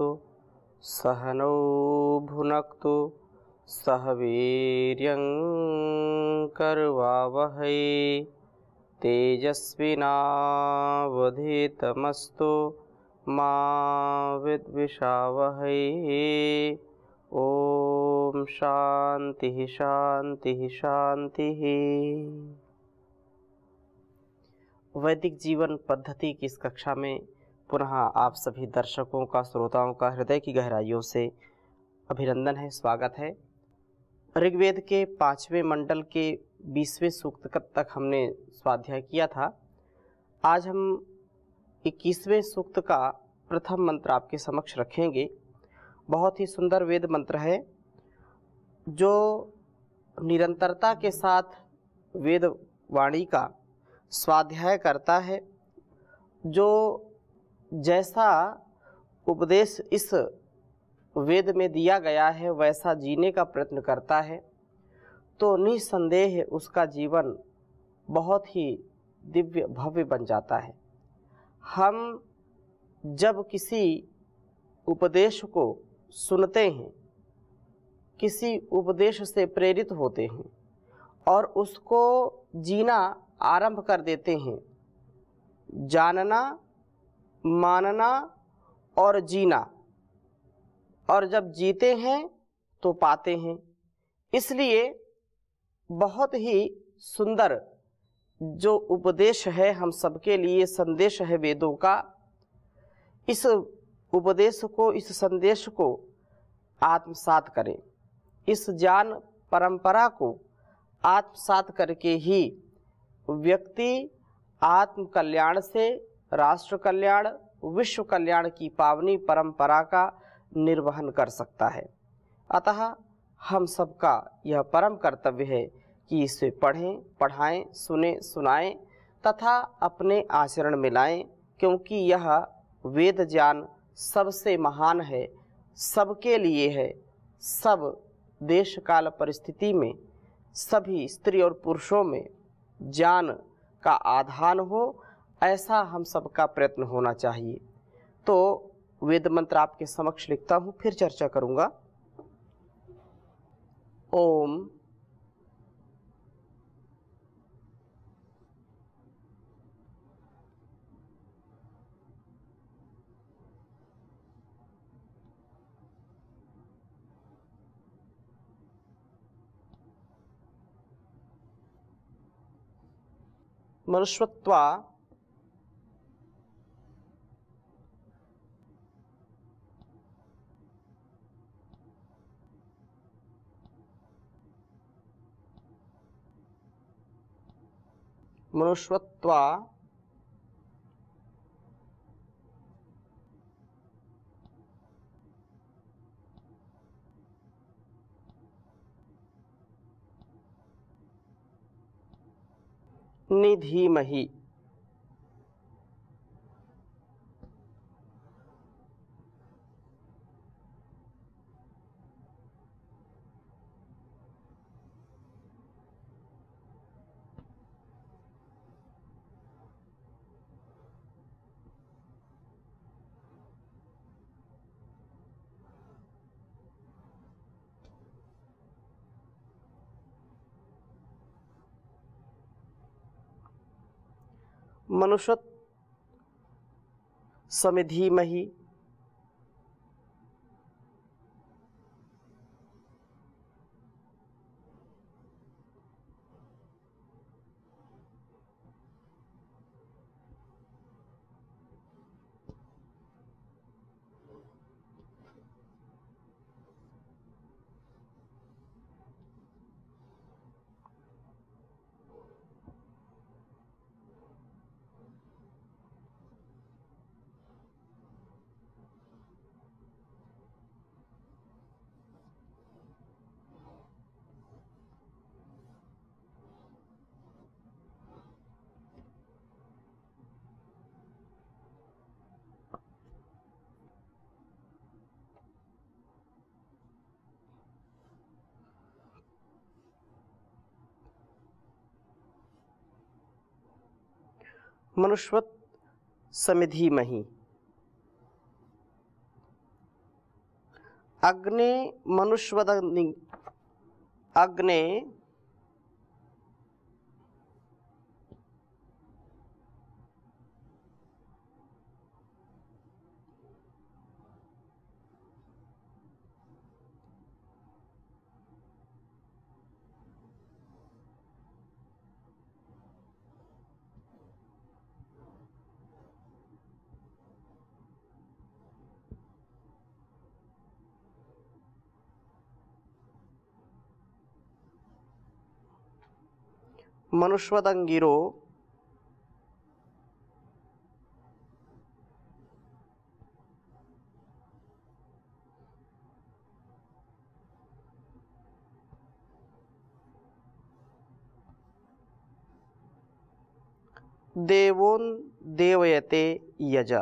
भुनक्तु सहनौ भुनक्तु सह वीर्यं कर्वावहै तेजस्विनावधितमस्तु मा विद्विषावहै ओ शांति शांति शांति वैदिक जीवन पद्धति की इस कक्षा में पुनः आप सभी दर्शकों का श्रोताओं का हृदय की गहराइयों से अभिनंदन है स्वागत है ऋग्वेद के पाँचवें मंडल के बीसवें सूक्त तक हमने स्वाध्याय किया था आज हम इक्कीसवें सूक्त का प्रथम मंत्र आपके समक्ष रखेंगे बहुत ही सुंदर वेद मंत्र है जो निरंतरता के साथ वेद वाणी का स्वाध्याय करता है जो जैसा उपदेश इस वेद में दिया गया है वैसा जीने का प्रयत्न करता है तो निसंदेह उसका जीवन बहुत ही दिव्य भव्य बन जाता है हम जब किसी उपदेश को सुनते हैं किसी उपदेश से प्रेरित होते हैं और उसको जीना आरंभ कर देते हैं जानना मानना और जीना और जब जीते हैं तो पाते हैं इसलिए बहुत ही सुंदर जो उपदेश है हम सबके लिए संदेश है वेदों का इस उपदेश को इस संदेश को आत्मसात करें इस ज्ञान परंपरा को आत्मसात करके ही व्यक्ति आत्मकल्याण से राष्ट्र कल्याण विश्व कल्याण की पावनी परंपरा का निर्वहन कर सकता है अतः हम सबका यह परम कर्तव्य है कि इसे पढ़ें पढ़ाएं सुने सुनाएं तथा अपने आचरण में क्योंकि यह वेद ज्ञान सबसे महान है सबके लिए है सब देश काल परिस्थिति में सभी स्त्री और पुरुषों में ज्ञान का आधान हो ऐसा हम सबका प्रयत्न होना चाहिए तो वेद मंत्र आपके समक्ष लिखता हूं फिर चर्चा करूंगा ओम मनुष्यत्वा मनुष्यत्वा निधीमहि मनुष्य समिधि मही मनुष्यत समिधि मही अग्नि मनुष्वदग्नि अग्नि ಮನುಷ್ವದಂಗಿರು ದೇವೋನ್ ದೇವಯತೆ ಯಜ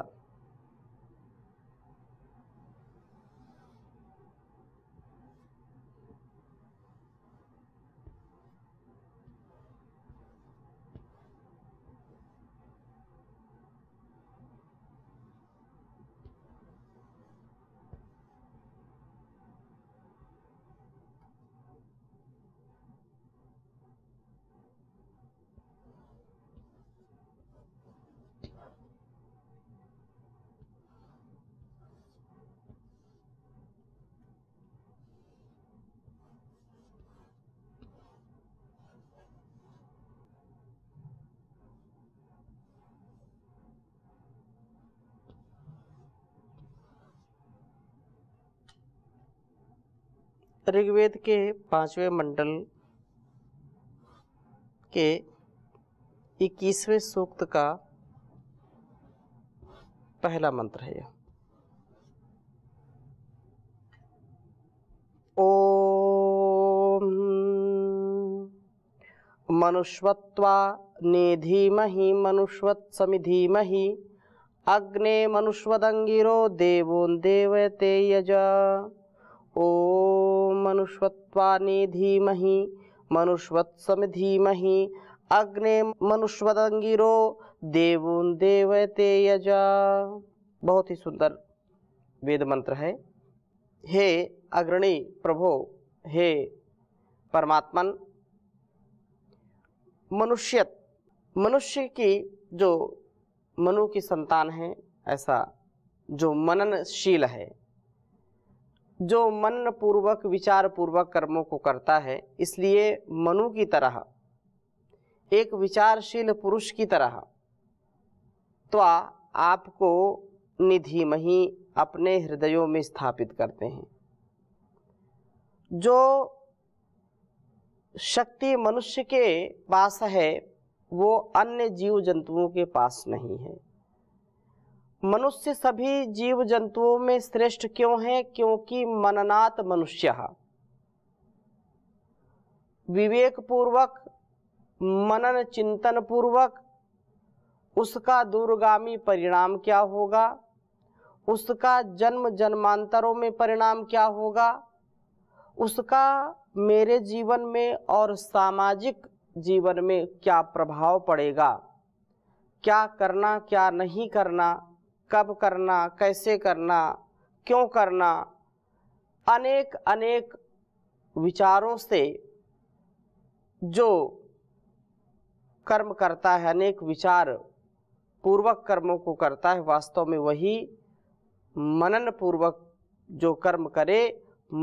ऋग्वेद के पांचवें मंडल के इक्कीसवें सूक्त का पहला मंत्र है ओम मनुष्वत्वा निधीमहि मनुष्वत्समिधीमहि अग्ने मनुष्यदंगिरो देवों देवते यज ओ मनुष्वत्वानि धीमहि मनुष्वत्सम धीमहि अग्ने मनुष्वदंगिरो देवून देवते यजा बहुत ही सुंदर वेद मंत्र है हे अग्रणी प्रभो हे परमात्मन मनुष्यत मनुष्य की जो मनु की संतान है ऐसा जो मननशील है जो मन पूर्वक विचार पूर्वक कर्मों को करता है इसलिए मनु की तरह एक विचारशील पुरुष की तरह तो आपको निधि मही अपने हृदयों में स्थापित करते हैं जो शक्ति मनुष्य के पास है वो अन्य जीव जंतुओं के पास नहीं है मनुष्य सभी जीव जंतुओं में श्रेष्ठ क्यों है क्योंकि मननात मनुष्य विवेक पूर्वक मनन चिंतन पूर्वक उसका दूरगामी परिणाम क्या होगा उसका जन्म जन्मांतरों में परिणाम क्या होगा उसका मेरे जीवन में और सामाजिक जीवन में क्या प्रभाव पड़ेगा क्या करना क्या नहीं करना कब करना कैसे करना क्यों करना अनेक अनेक विचारों से जो कर्म करता है अनेक विचार पूर्वक कर्मों को करता है वास्तव में वही मनन पूर्वक जो कर्म करे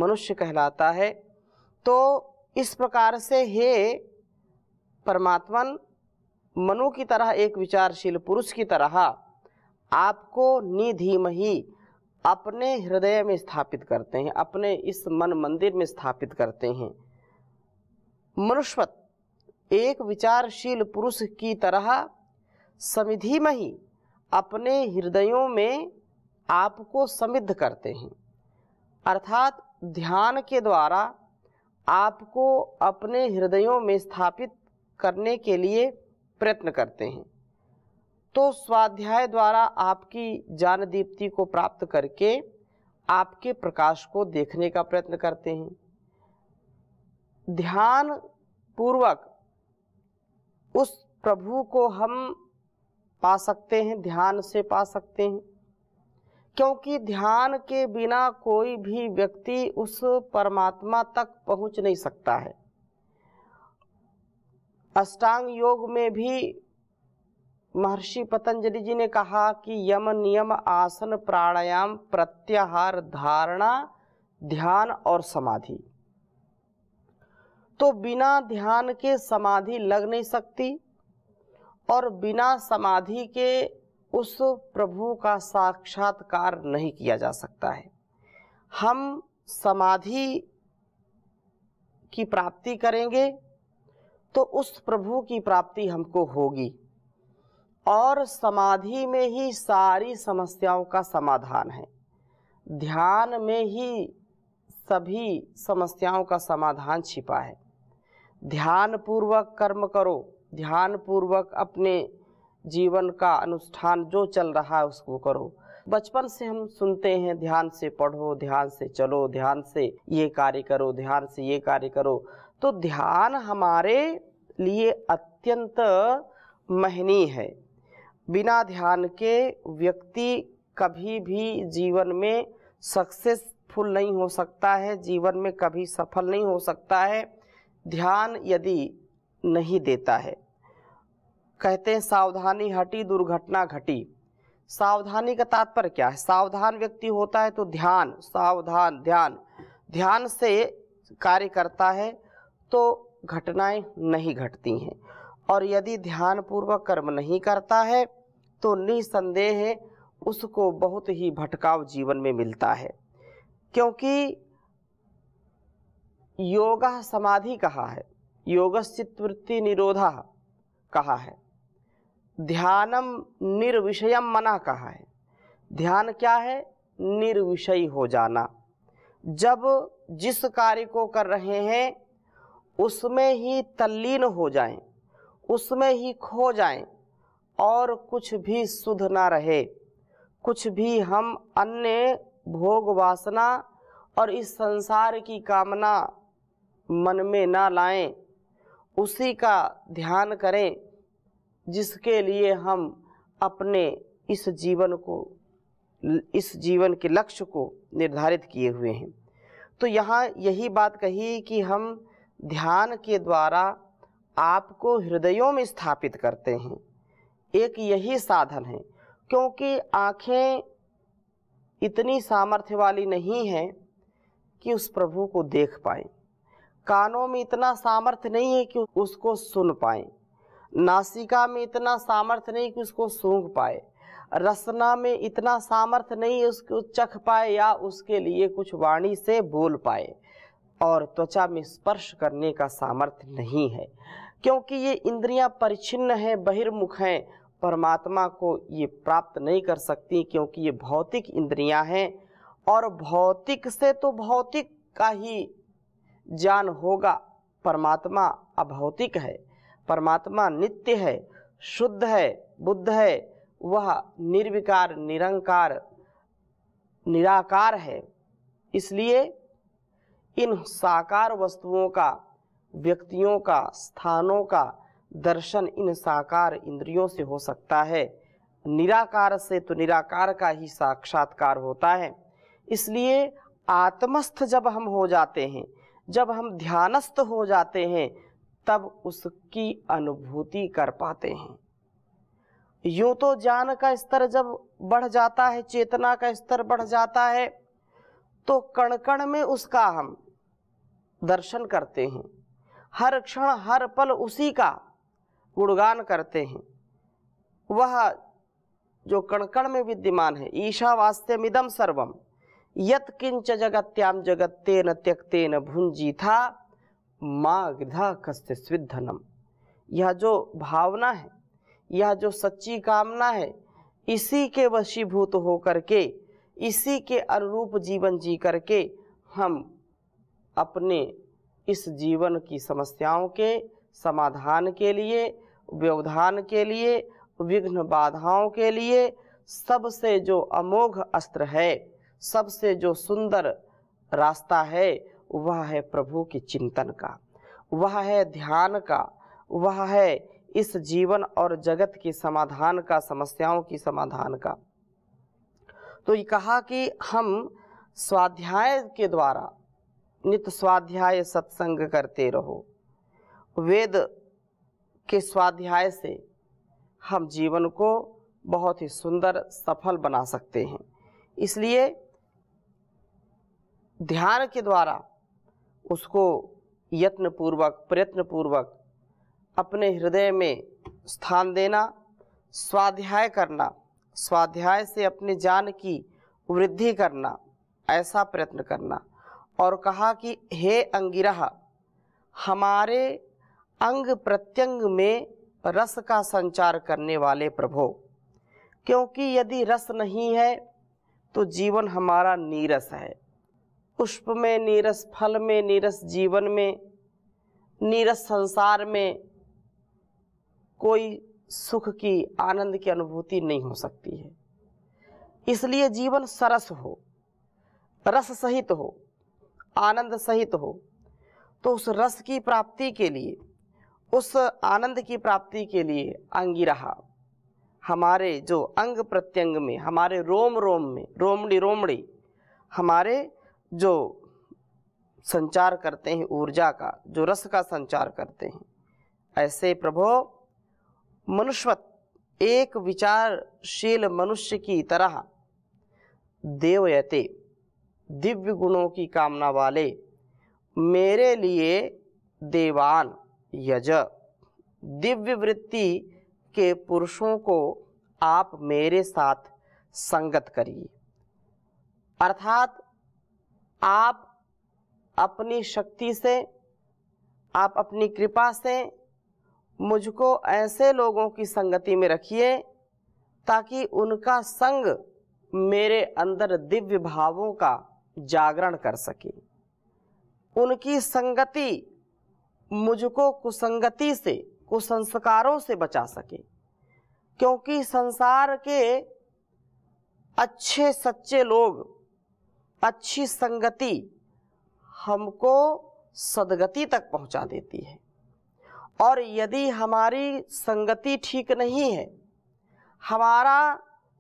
मनुष्य कहलाता है तो इस प्रकार से हे परमात्मन मनु की तरह एक विचारशील पुरुष की तरह आपको निधीम ही अपने हृदय में स्थापित करते हैं अपने इस मन मंदिर में स्थापित करते हैं मनुष्यत एक विचारशील पुरुष की तरह समिधि में ही अपने हृदयों में आपको समृद्ध करते हैं अर्थात ध्यान के द्वारा आपको अपने हृदयों में स्थापित करने के लिए प्रयत्न करते हैं तो स्वाध्याय द्वारा आपकी ज्ञान दीप्ति को प्राप्त करके आपके प्रकाश को देखने का प्रयत्न करते हैं ध्यान पूर्वक उस प्रभु को हम पा सकते हैं ध्यान से पा सकते हैं क्योंकि ध्यान के बिना कोई भी व्यक्ति उस परमात्मा तक पहुंच नहीं सकता है अष्टांग योग में भी महर्षि पतंजलि जी ने कहा कि यम नियम आसन प्राणायाम प्रत्याहार धारणा ध्यान और समाधि तो बिना ध्यान के समाधि लग नहीं सकती और बिना समाधि के उस प्रभु का साक्षात्कार नहीं किया जा सकता है हम समाधि की प्राप्ति करेंगे तो उस प्रभु की प्राप्ति हमको होगी और समाधि में ही सारी समस्याओं का समाधान है ध्यान में ही सभी समस्याओं का समाधान छिपा है ध्यान पूर्वक कर्म करो ध्यान पूर्वक अपने जीवन का अनुष्ठान जो चल रहा है उसको करो बचपन से हम सुनते हैं ध्यान से पढ़ो ध्यान से चलो ध्यान से ये कार्य करो ध्यान से ये कार्य करो तो ध्यान हमारे लिए अत्यंत महनी है बिना ध्यान के व्यक्ति कभी भी जीवन में सक्सेसफुल नहीं हो सकता है जीवन में कभी सफल नहीं हो सकता है ध्यान यदि नहीं देता है कहते हैं सावधानी हटी दुर्घटना घटी सावधानी का तात्पर्य क्या है सावधान व्यक्ति होता है तो ध्यान सावधान ध्यान ध्यान से कार्य करता है तो घटनाएं नहीं घटती हैं और यदि ध्यानपूर्वक कर्म नहीं करता है तो निसंदेह उसको बहुत ही भटकाव जीवन में मिलता है क्योंकि योग समाधि कहा है योगस्वृत्ति निरोधा कहा है ध्यानम निर्विषयम मना कहा है ध्यान क्या है निर्विषय हो जाना जब जिस कार्य को कर रहे हैं उसमें ही तल्लीन हो जाएं उसमें ही खो जाएं और कुछ भी शुद्ध ना रहे कुछ भी हम अन्य भोग वासना और इस संसार की कामना मन में ना लाएं उसी का ध्यान करें जिसके लिए हम अपने इस जीवन को इस जीवन के लक्ष्य को निर्धारित किए हुए हैं तो यहाँ यही बात कही कि हम ध्यान के द्वारा आपको हृदयों में स्थापित करते हैं एक यही साधन है क्योंकि आँखें इतनी सामर्थ्य वाली नहीं हैं कि उस प्रभु को देख पाए कानों में इतना सामर्थ्य नहीं है कि उसको सुन पाए नासिका में इतना सामर्थ्य नहीं कि उसको सूंघ पाए रसना में इतना सामर्थ्य नहीं है उसको चख पाए या उसके लिए कुछ वाणी से बोल पाए और त्वचा में स्पर्श करने का सामर्थ्य नहीं है क्योंकि ये इंद्रियां परिचिन्न हैं बहिर्मुख हैं परमात्मा को ये प्राप्त नहीं कर सकती क्योंकि ये भौतिक इंद्रियां हैं और भौतिक से तो भौतिक का ही ज्ञान होगा परमात्मा अभौतिक है परमात्मा नित्य है शुद्ध है बुद्ध है वह निर्विकार निरंकार निराकार है इसलिए इन साकार वस्तुओं का व्यक्तियों का स्थानों का दर्शन इन साकार इंद्रियों से हो सकता है निराकार से तो निराकार का ही साक्षात्कार होता है इसलिए आत्मस्थ जब हम हो जाते हैं जब हम ध्यानस्थ हो जाते हैं तब उसकी अनुभूति कर पाते हैं यूँ तो ज्ञान का स्तर जब बढ़ जाता है चेतना का स्तर बढ़ जाता है तो कण कण में उसका हम दर्शन करते हैं हर क्षण हर पल उसी का गुणगान करते हैं वह जो कणकण में विद्यमान है ईशा वास्तव इदम सर्वम यत किंच जगत्याम जगत्तेन त्यक्तेन भुंजी था माग्धा कस्त स्विधनम यह जो भावना है यह जो सच्ची कामना है इसी के वशीभूत हो करके इसी के अनुरूप जीवन जी करके हम अपने इस जीवन की समस्याओं के समाधान के लिए व्यवधान के लिए विघ्न बाधाओं के लिए सबसे जो अमोघ अस्त्र है सबसे जो सुंदर रास्ता है वह है प्रभु के चिंतन का वह है ध्यान का वह है इस जीवन और जगत के समाधान का समस्याओं की समाधान का तो ये कहा कि हम स्वाध्याय के द्वारा नित स्वाध्याय सत्संग करते रहो वेद के स्वाध्याय से हम जीवन को बहुत ही सुंदर सफल बना सकते हैं इसलिए ध्यान के द्वारा उसको यत्नपूर्वक प्रयत्नपूर्वक अपने हृदय में स्थान देना स्वाध्याय करना स्वाध्याय से अपने जान की वृद्धि करना ऐसा प्रयत्न करना और कहा कि हे अंगिरा हमारे अंग प्रत्यंग में रस का संचार करने वाले प्रभो क्योंकि यदि रस नहीं है तो जीवन हमारा नीरस है पुष्प में नीरस फल में नीरस जीवन में नीरस संसार में कोई सुख की आनंद की अनुभूति नहीं हो सकती है इसलिए जीवन सरस हो रस सहित हो आनंद सहित हो तो उस रस की प्राप्ति के लिए उस आनंद की प्राप्ति के लिए अंगिरा हमारे जो अंग प्रत्यंग में हमारे रोम रोम में रोमड़ी रोमड़ी हमारे जो संचार करते हैं ऊर्जा का जो रस का संचार करते हैं ऐसे प्रभो मनुष्यत एक विचारशील मनुष्य की तरह देवयते दिव्य गुणों की कामना वाले मेरे लिए देवान यज दिव्य वृत्ति के पुरुषों को आप मेरे साथ संगत करिए अर्थात आप अपनी शक्ति से आप अपनी कृपा से मुझको ऐसे लोगों की संगति में रखिए ताकि उनका संग मेरे अंदर दिव्य भावों का जागरण कर सके उनकी संगति मुझको कुसंगति से कुसंस्कारों से बचा सके क्योंकि संसार के अच्छे सच्चे लोग अच्छी संगति हमको सदगति तक पहुंचा देती है और यदि हमारी संगति ठीक नहीं है हमारा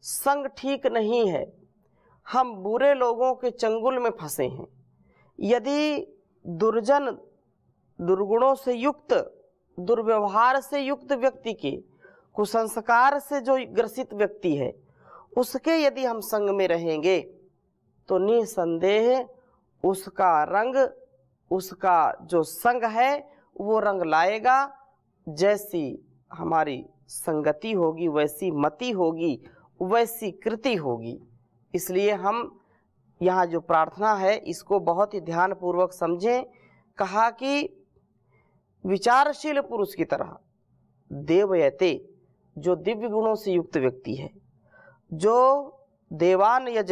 संग ठीक नहीं है हम बुरे लोगों के चंगुल में फंसे हैं यदि दुर्जन दुर्गुणों से युक्त दुर्व्यवहार से युक्त व्यक्ति के कुसंस्कार से जो ग्रसित व्यक्ति है उसके यदि हम संग में रहेंगे तो निसंदेह उसका रंग उसका जो संग है वो रंग लाएगा जैसी हमारी संगति होगी वैसी मति होगी वैसी कृति होगी इसलिए हम यहाँ जो प्रार्थना है इसको बहुत ही ध्यानपूर्वक समझें कहा कि विचारशील पुरुष की तरह देवयते जो दिव्य गुणों से युक्त व्यक्ति है जो देवान यज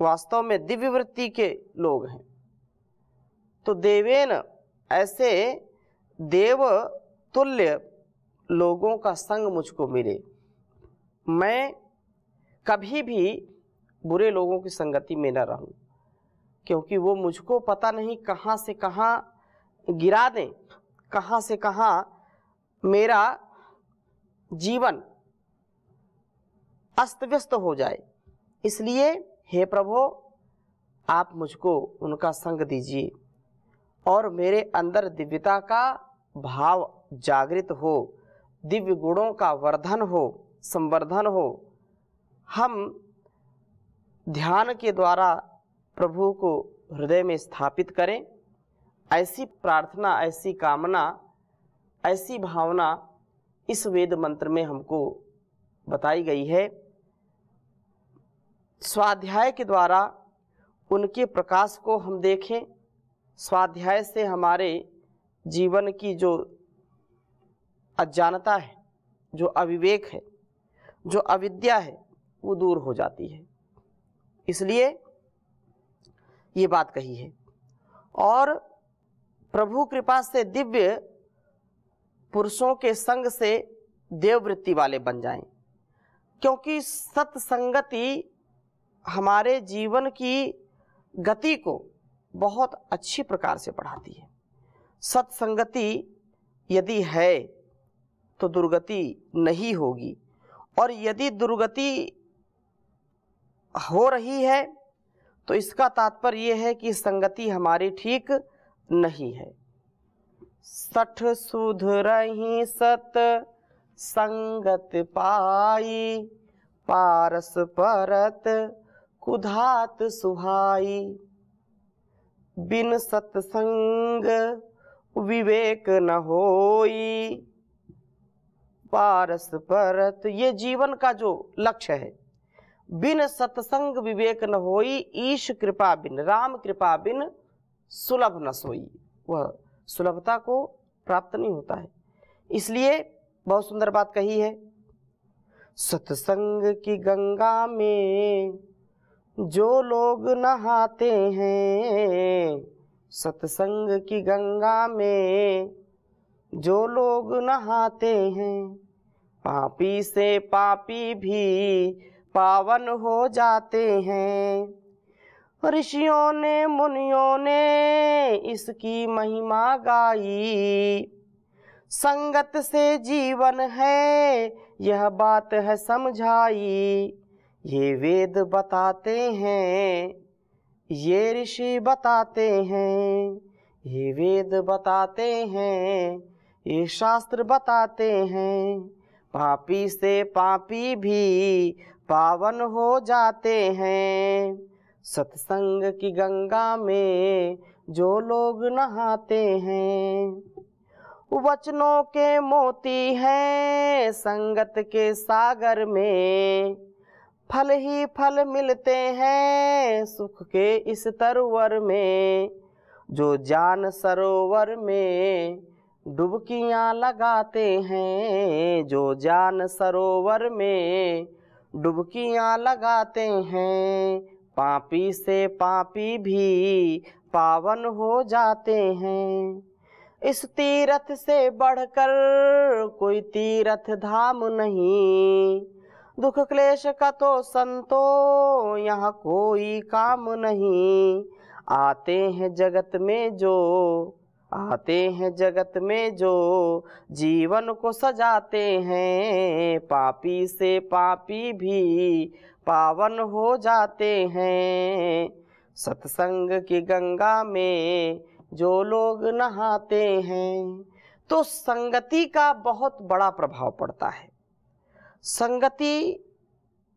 वास्तव में दिव्य वृत्ति के लोग हैं तो देवेन ऐसे देव तुल्य लोगों का संग मुझको मिले मैं कभी भी बुरे लोगों की संगति में न रहूं क्योंकि वो मुझको पता नहीं कहाँ से कहाँ गिरा दें कहाँ से कहाँ मेरा जीवन अस्त व्यस्त हो जाए इसलिए हे प्रभु आप मुझको उनका संग दीजिए और मेरे अंदर दिव्यता का भाव जागृत हो दिव्य गुणों का वर्धन हो संवर्धन हो हम ध्यान के द्वारा प्रभु को हृदय में स्थापित करें ऐसी प्रार्थना ऐसी कामना ऐसी भावना इस वेद मंत्र में हमको बताई गई है स्वाध्याय के द्वारा उनके प्रकाश को हम देखें स्वाध्याय से हमारे जीवन की जो अज्ञानता है जो अविवेक है जो अविद्या है वो दूर हो जाती है इसलिए ये बात कही है और प्रभु कृपा से दिव्य पुरुषों के संग से देववृत्ति वाले बन जाएं क्योंकि सत्संगति हमारे जीवन की गति को बहुत अच्छी प्रकार से बढ़ाती है सत्संगति यदि है तो दुर्गति नहीं होगी और यदि दुर्गति हो रही है तो इसका तात्पर्य यह है कि संगति हमारी ठीक नहीं है सठ सुध रही सत संगत पाई पारस परत कुधात सुहाई बिन सत्संग विवेक न होई पारस परत ये जीवन का जो लक्ष्य है बिन सत्संग विवेक न होई ईश कृपा बिन राम कृपा बिन सुलभ न सोई वह सुलभता को प्राप्त नहीं होता है इसलिए बहुत सुंदर बात कही है सत्संग की गंगा में जो लोग नहाते हैं सत्संग की गंगा में जो लोग नहाते हैं पापी से पापी भी पावन हो जाते हैं ऋषियों ने मुनियों ने इसकी महिमा गाई संगत से जीवन है यह बात है समझाई ये वेद बताते हैं ये ऋषि बताते हैं ये वेद बताते हैं ये शास्त्र बताते हैं पापी से पापी भी पावन हो जाते हैं सत्संग की गंगा में जो लोग नहाते हैं वचनों के मोती हैं संगत के सागर में फल ही फल मिलते हैं सुख के इस तरवर में जो जान सरोवर में डुबकियाँ लगाते हैं जो जान सरोवर में डुबकियाँ लगाते हैं पापी से पापी भी पावन हो जाते हैं इस तीरथ से बढ़कर कोई तीरथ धाम नहीं दुख क्लेश का तो संतो यहाँ कोई काम नहीं आते हैं जगत में जो आते हैं जगत में जो जीवन को सजाते हैं पापी से पापी भी पावन हो जाते हैं सत्संग की गंगा में जो लोग नहाते हैं तो संगति का बहुत बड़ा प्रभाव पड़ता है संगति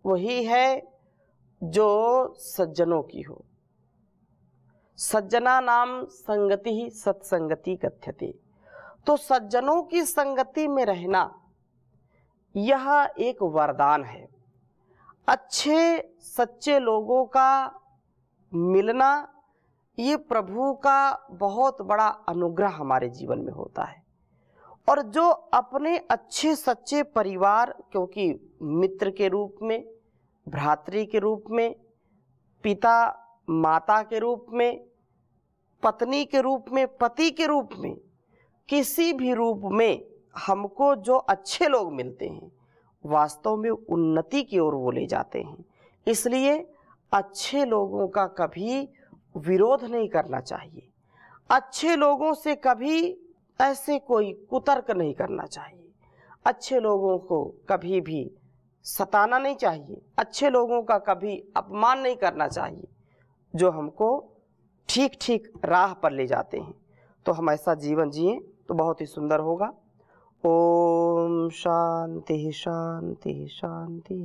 वही है जो सज्जनों की हो सज्जना नाम संगति ही सत्संगति कथ्यते तो सज्जनों की संगति में रहना यह एक वरदान है अच्छे सच्चे लोगों का मिलना ये प्रभु का बहुत बड़ा अनुग्रह हमारे जीवन में होता है और जो अपने अच्छे सच्चे परिवार क्योंकि मित्र के रूप में भ्रातृ के रूप में पिता माता के रूप में पत्नी के रूप में पति के रूप में किसी भी रूप में हमको जो अच्छे लोग मिलते हैं वास्तव में उन्नति की ओर वो ले जाते हैं इसलिए अच्छे लोगों का कभी विरोध नहीं करना चाहिए अच्छे लोगों से कभी ऐसे कोई कुतर्क नहीं करना चाहिए अच्छे लोगों को कभी भी सताना नहीं चाहिए अच्छे लोगों का कभी अपमान नहीं करना चाहिए जो हमको ठीक ठीक राह पर ले जाते हैं तो हम ऐसा जीवन जिए तो बहुत ही सुंदर होगा ओम शांति शांति शांति